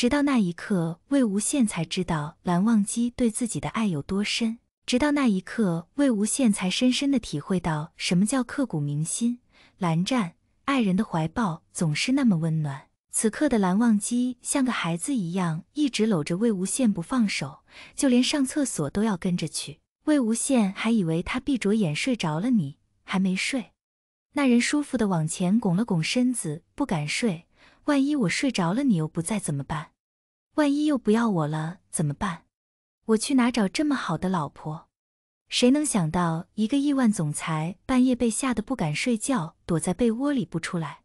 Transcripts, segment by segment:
直到那一刻，魏无羡才知道蓝忘机对自己的爱有多深。直到那一刻，魏无羡才深深地体会到什么叫刻骨铭心。蓝湛，爱人的怀抱总是那么温暖。此刻的蓝忘机像个孩子一样，一直搂着魏无羡不放手，就连上厕所都要跟着去。魏无羡还以为他闭着眼睡着了，你还没睡？那人舒服地往前拱了拱身子，不敢睡。万一我睡着了，你又不在怎么办？万一又不要我了怎么办？我去哪找这么好的老婆？谁能想到一个亿万总裁半夜被吓得不敢睡觉，躲在被窝里不出来？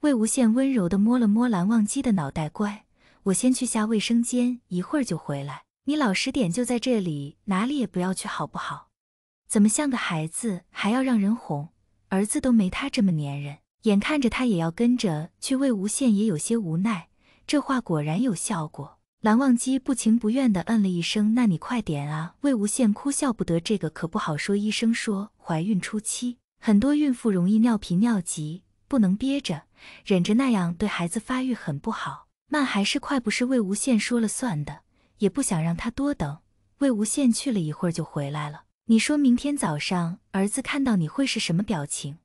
魏无羡温柔地摸了摸蓝忘机的脑袋，乖，我先去下卫生间，一会儿就回来。你老实点，就在这里，哪里也不要去，好不好？怎么像个孩子，还要让人哄？儿子都没他这么粘人。眼看着他也要跟着去，魏无羡也有些无奈。这话果然有效果，蓝忘机不情不愿地嗯了一声。那你快点啊！魏无羡哭笑不得，这个可不好说。医生说，怀孕初期很多孕妇容易尿频尿急，不能憋着忍着，那样对孩子发育很不好。慢还是快不是魏无羡说了算的，也不想让他多等。魏无羡去了一会儿就回来了。你说明天早上儿子看到你会是什么表情？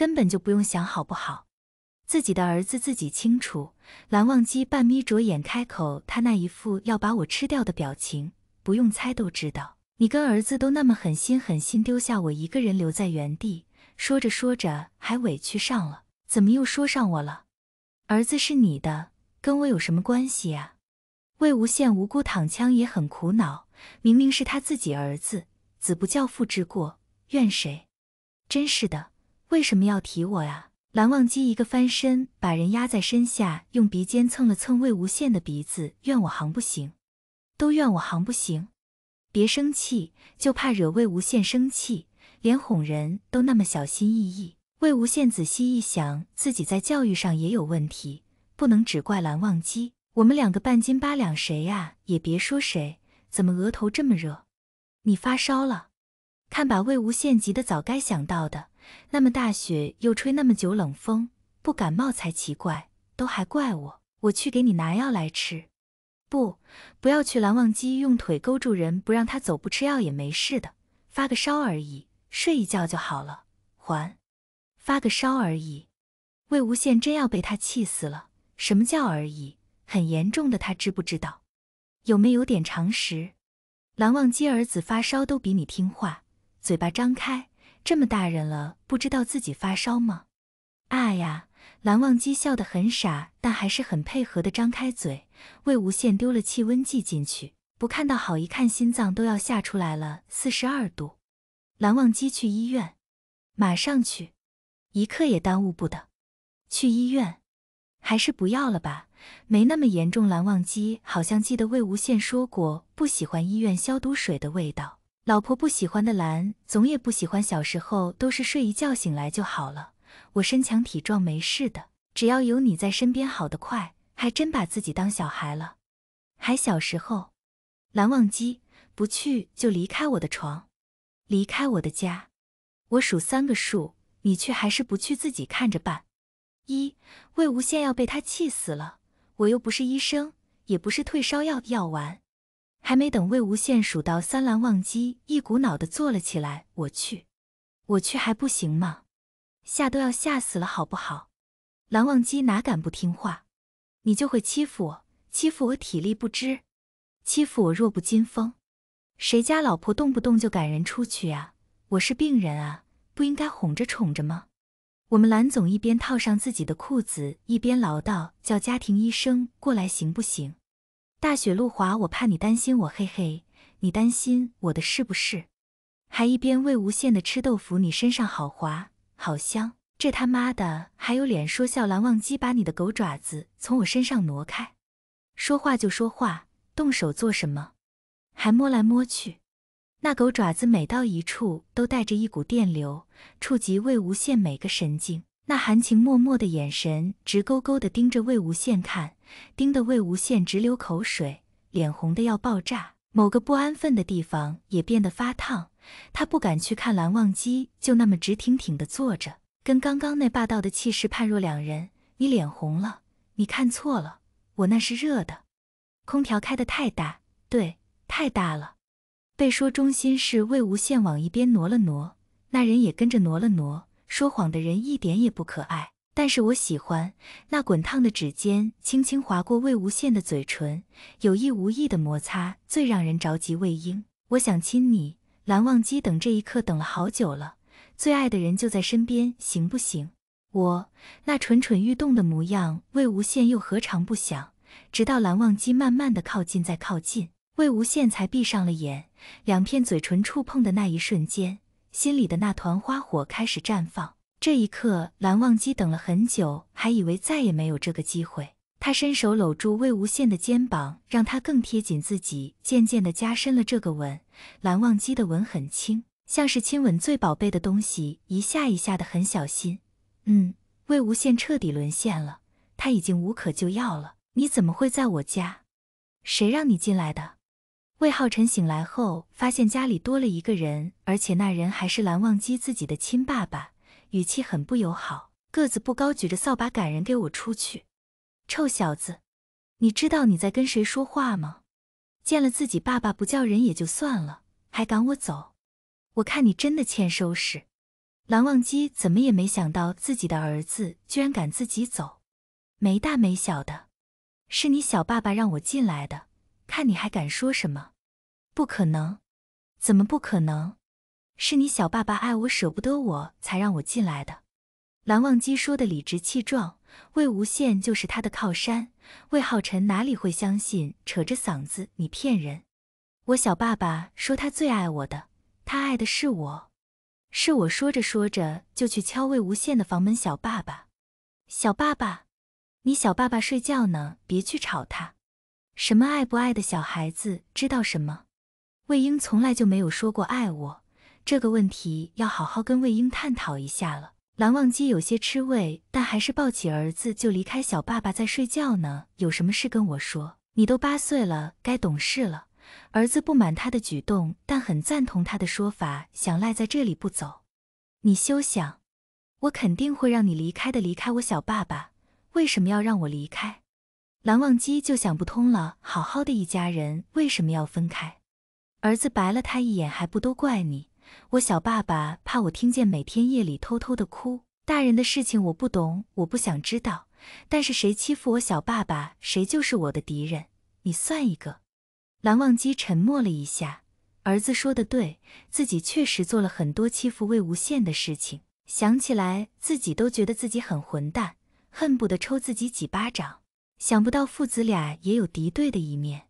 根本就不用想好不好，自己的儿子自己清楚。蓝忘机半眯着眼开口，他那一副要把我吃掉的表情，不用猜都知道。你跟儿子都那么狠心狠心，丢下我一个人留在原地。说着说着还委屈上了，怎么又说上我了？儿子是你的，跟我有什么关系呀？魏无羡无辜躺枪也很苦恼，明明是他自己儿子，子不教父之过，怨谁？真是的。为什么要提我呀？蓝忘机一个翻身把人压在身下，用鼻尖蹭了蹭魏无羡的鼻子，怨我行不行？都怨我行不行？别生气，就怕惹魏无羡生气，连哄人都那么小心翼翼。魏无羡仔细一想，自己在教育上也有问题，不能只怪蓝忘机。我们两个半斤八两，谁呀？也别说谁，怎么额头这么热？你发烧了？看，把魏无羡急的，早该想到的。那么大雪，又吹那么久冷风，不感冒才奇怪。都还怪我，我去给你拿药来吃。不，不要去。蓝忘机用腿勾住人，不让他走。不吃药也没事的，发个烧而已，睡一觉就好了。还，发个烧而已。魏无羡真要被他气死了。什么叫而已？很严重的，他知不知道？有没有点常识？蓝忘机儿子发烧都比你听话。嘴巴张开，这么大人了，不知道自己发烧吗？啊呀！蓝忘机笑得很傻，但还是很配合的张开嘴。魏无羡丢了气温计进去，不看到好一看，心脏都要吓出来了。四十二度。蓝忘机去医院，马上去，一刻也耽误不得。去医院？还是不要了吧，没那么严重。蓝忘机好像记得魏无羡说过不喜欢医院消毒水的味道。老婆不喜欢的蓝总也不喜欢。小时候都是睡一觉醒来就好了。我身强体壮，没事的。只要有你在身边，好得快。还真把自己当小孩了。还小时候？蓝忘机，不去就离开我的床，离开我的家。我数三个数，你去还是不去，自己看着办。一，魏无羡要被他气死了。我又不是医生，也不是退烧药药丸。还没等魏无羡数到三，蓝忘机一股脑的坐了起来。我去，我去还不行吗？吓都要吓死了，好不好？蓝忘机哪敢不听话？你就会欺负我，欺负我体力不支，欺负我弱不禁风。谁家老婆动不动就赶人出去啊？我是病人啊，不应该哄着宠着吗？我们蓝总一边套上自己的裤子，一边唠叨：“叫家庭医生过来行不行？”大雪路滑，我怕你担心我，嘿嘿，你担心我的是不是？还一边魏无羡的吃豆腐，你身上好滑，好香，这他妈的还有脸说笑？蓝忘机，把你的狗爪子从我身上挪开，说话就说话，动手做什么？还摸来摸去，那狗爪子每到一处都带着一股电流，触及魏无羡每个神经。那含情脉脉的眼神直勾勾的盯着魏无羡看，盯得魏无羡直流口水，脸红的要爆炸，某个不安分的地方也变得发烫。他不敢去看蓝忘机，就那么直挺挺的坐着，跟刚刚那霸道的气势判若两人。你脸红了？你看错了？我那是热的，空调开的太大，对，太大了。被说中心事，魏无羡往一边挪了挪，那人也跟着挪了挪。说谎的人一点也不可爱，但是我喜欢那滚烫的指尖轻轻划过魏无羡的嘴唇，有意无意的摩擦最让人着急。魏婴，我想亲你，蓝忘机等这一刻等了好久了，最爱的人就在身边，行不行？我那蠢蠢欲动的模样，魏无羡又何尝不想？直到蓝忘机慢慢的靠近，再靠近，魏无羡才闭上了眼，两片嘴唇触碰的那一瞬间。心里的那团花火开始绽放。这一刻，蓝忘机等了很久，还以为再也没有这个机会。他伸手搂住魏无羡的肩膀，让他更贴紧自己，渐渐地加深了这个吻。蓝忘机的吻很轻，像是亲吻最宝贝的东西，一下一下的很小心。嗯，魏无羡彻底沦陷了，他已经无可救药了。你怎么会在我家？谁让你进来的？魏浩辰醒来后，发现家里多了一个人，而且那人还是蓝忘机自己的亲爸爸，语气很不友好，个子不高，举着扫把赶人：“给我出去，臭小子，你知道你在跟谁说话吗？见了自己爸爸不叫人也就算了，还赶我走，我看你真的欠收拾。”蓝忘机怎么也没想到自己的儿子居然敢自己走，没大没小的，是你小爸爸让我进来的。看你还敢说什么？不可能，怎么不可能？是你小爸爸爱我，舍不得我才让我进来的。蓝忘机说的理直气壮，魏无羡就是他的靠山。魏浩辰哪里会相信？扯着嗓子，你骗人！我小爸爸说他最爱我的，他爱的是我，是我说着说着就去敲魏无羡的房门。小爸爸，小爸爸，你小爸爸睡觉呢，别去吵他。什么爱不爱的小孩子知道什么？魏婴从来就没有说过爱我，这个问题要好好跟魏婴探讨一下了。蓝忘机有些吃味，但还是抱起儿子就离开。小爸爸在睡觉呢，有什么事跟我说？你都八岁了，该懂事了。儿子不满他的举动，但很赞同他的说法，想赖在这里不走。你休想，我肯定会让你离开的。离开我小爸爸，为什么要让我离开？蓝忘机就想不通了，好好的一家人为什么要分开？儿子白了他一眼，还不都怪你？我小爸爸怕我听见，每天夜里偷偷的哭。大人的事情我不懂，我不想知道。但是谁欺负我小爸爸，谁就是我的敌人。你算一个。蓝忘机沉默了一下，儿子说的对，自己确实做了很多欺负魏无羡的事情，想起来自己都觉得自己很混蛋，恨不得抽自己几巴掌。想不到父子俩也有敌对的一面。